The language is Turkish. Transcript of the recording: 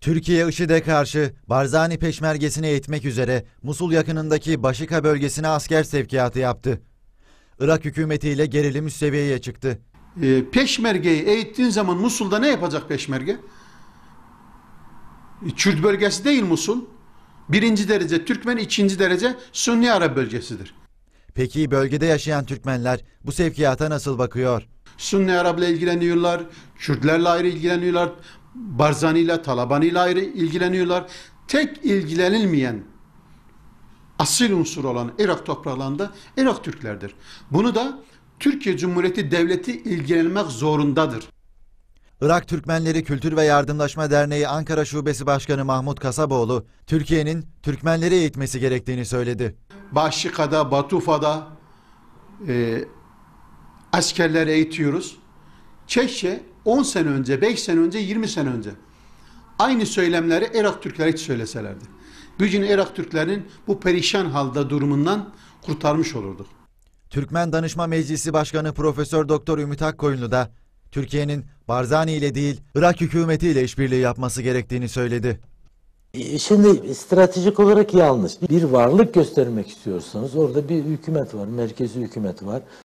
Türkiye IŞİD'e karşı Barzani peşmergesini eğitmek üzere Musul yakınındaki Başika bölgesine asker sevkiyatı yaptı. Irak hükümetiyle gerilim üst seviyeye çıktı. E, peşmergeyi eğittiğin zaman Musul'da ne yapacak peşmerge? E, Kürt bölgesi değil Musul. Birinci derece Türkmen, ikinci derece Sünni Arap bölgesidir. Peki bölgede yaşayan Türkmenler bu sevkiyata nasıl bakıyor? Sünni Arap'la ilgileniyorlar, Kürtlerle ayrı ilgileniyorlar, Barzani'yle, Talabani'yle ayrı ilgileniyorlar. Tek ilgilenilmeyen asil unsur olan Irak topraklarında Irak Türklerdir. Bunu da Türkiye Cumhuriyeti Devleti ilgilenmek zorundadır. Irak Türkmenleri Kültür ve Yardımlaşma Derneği Ankara Şubesi Başkanı Mahmut Kasaboğlu, Türkiye'nin Türkmenleri eğitmesi gerektiğini söyledi. Başşika'da, Batufa'da e, askerleri eğitiyoruz. Çeşe 10 sene önce, 5 sene önce, 20 sene önce aynı söylemleri Irak Türkleri hiç söyleselerdi. Bugün Irak Türklerinin bu perişan halde durumundan kurtarmış olurduk. Türkmen Danışma Meclisi Başkanı Profesör Doktor Ümit Akkoyunlu da Türkiye'nin Barzani ile değil Irak hükümeti ile işbirliği yapması gerektiğini söyledi. E, şimdi stratejik olarak yanlış. Bir varlık göstermek istiyorsanız orada bir hükümet var, merkezi hükümet var.